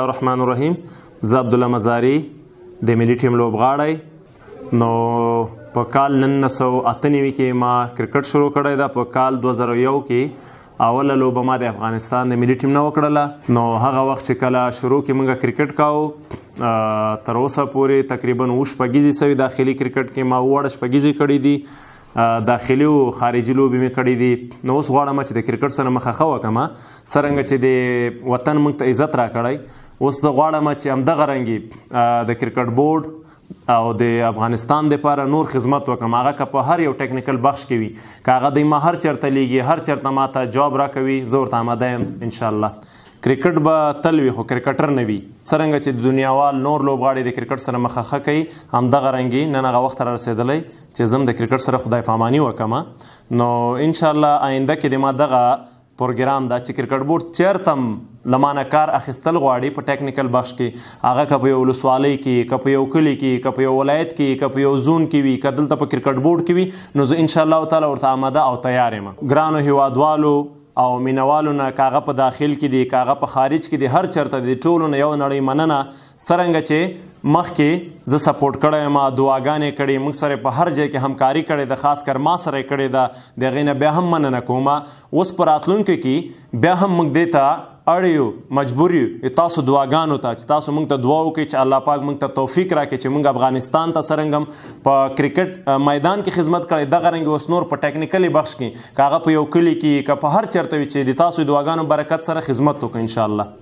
الرحمن الرحیم زه عبد الله مزاری د ملي ټیم لوبغاړی نو په کال 1998 کې ما کرکټ شروع کړی دا په کال 2001 کې اوله لوبه ما د افغانستان د ملي ټیم نه وکړله نو هغه وخت چې کله شروع کې موږ کرکټ کاو تر اوسه پورې تقریبا وش پګیزي سوي داخلي کرکټ کې ما وړ شپګیزي کړې دي داخلي او خارجي لوبې مې کړې دي نو اوس غواړم چې د کرکټ سره مخه خو کما سرنګ چې د وطن موږ ته عزت راکړي اوس زه غواړم چې همدغه رنګې د کرکټ بورډ او د افغانستان د لپاره نور خدمت وکم هغه که په هر یو ټیکنیکل بخش کې وي که هغه د ما هر چرته لیږي هر چرته ما ته جواب راکوي زه ورته آماده یم انشاءالله کرکټ به تل وي خو کرکټر نه وي څرنګه چې د دنیاوال نور لوبغاړي د کرکټ سره مخه کوي همدغه رنګي نن هغه وخت را رسېدلی چې زم د کرکټ سره خدای پاماني وکم نو انشاءالله آینده کې د ما دغه پروګرام دا چې کرکټ بورډ چیرتم لمانه کار اخیستل غواړي په ټیکنیکل بخش کې هغه کپ یو لسوالۍ کې کپ یو کلی کې کپ یو ولایت کې کپ یو زون کې وي کدل ته په کرکټ بورډ کې وي نو زه ان شاء الله تعالی ورته آماده او تیار یم ګرانو هیوادوالو او مینوالو نه کاغه په داخل کې دي کاغه په خارج کې دي هر چرته دي ټولو نه یو نړۍ مننه سرنګ چې مخ کې زه سپورټ کړم ما دعاګانې کړې موږ سره په هر ځای کې همکاري کړې د خاص کر ما سره کړې ده د غینه به هم مننه کومه اوس پر اتلونکو کې بیا هم موږ دیتا اړیو مجبور یو تاسو دعاګانو ته چې تاسو موږ ته دعا وکړئ چې الله پاک موږ ته توفیق راکړي چې موږ افغانستان ته سرنګم په کرکټ میدان کې خدمت کړي دغه رنګ اوس نور په ټیکنیکلی بخش کې کاغه په یو کلی کې که په هر چرته وي چې د تاسو دعاګانو برکت سره خدمت وکړي ان شاء الله